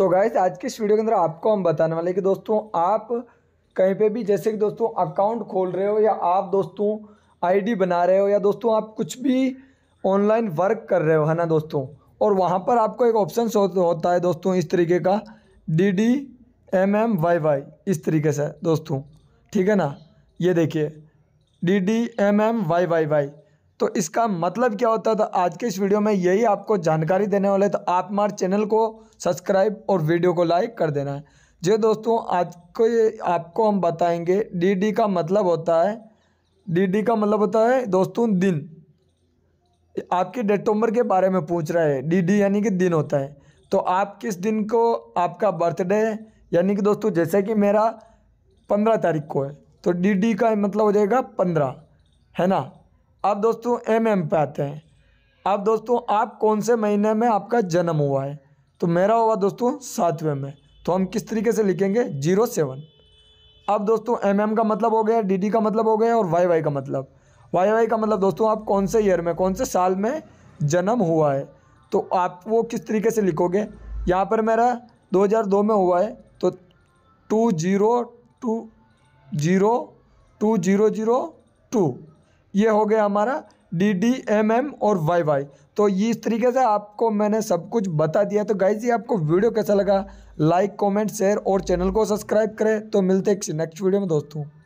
सो so guys आज के इस वीडियो के अंदर आपको हम बताने वाले कि दोस्तों आप कहीं पे भी जैसे कि दोस्तों अकाउंट खोल रहे हो या आप दोस्तों आईडी बना रहे हो या दोस्तों आप कुछ भी ऑनलाइन वर्क कर रहे हो है ना दोस्तों और वहाँ पर आपको एक ऑप्शन होता है दोस्तों इस तरीके का D D M M Y Y इस तरीके से दोस्तों ठीक है ना ये देखिए D D M M Y Y Y तो इसका मतलब क्या होता है तो आज के इस वीडियो में यही आपको जानकारी देने वाले तो आप हमारे चैनल को सब्सक्राइब और वीडियो को लाइक कर देना है जो दोस्तों आज को ये आपको हम बताएंगे डीडी का मतलब होता है डीडी का मतलब होता है दोस्तों दिन आपकी डेट उम्र के बारे में पूछ रहा है डीडी यानी कि दिन होता है तो आप किस दिन को आपका बर्थडे यानी कि दोस्तों जैसे कि मेरा पंद्रह तारीख को है तो डीडी का मतलब हो जाएगा पंद्रह है ना अब दोस्तों एम एम पे आते हैं अब दोस्तों आप कौन से महीने में आपका जन्म हुआ है तो मेरा हुआ दोस्तों सातवें में तो हम किस तरीके से लिखेंगे जीरो सेवन अब दोस्तों एम एम का मतलब हो गया डी डी का मतलब हो गया और वाई वाई का मतलब वाई वाई का मतलब दोस्तों आप कौन से ईयर में कौन से साल में जन्म हुआ है तो आप वो किस तरीके से लिखोगे यहाँ पर मेरा 2002 में हुआ है तो two zero two zero two zero zero two ये हो गया हमारा डी डी एम एम और वाई वाई तो ये इस तरीके से आपको मैंने सब कुछ बता दिया तो गाइज ये आपको वीडियो कैसा लगा लाइक कमेंट शेयर और चैनल को सब्सक्राइब करें तो मिलते हैं नेक्स्ट वीडियो में दोस्तों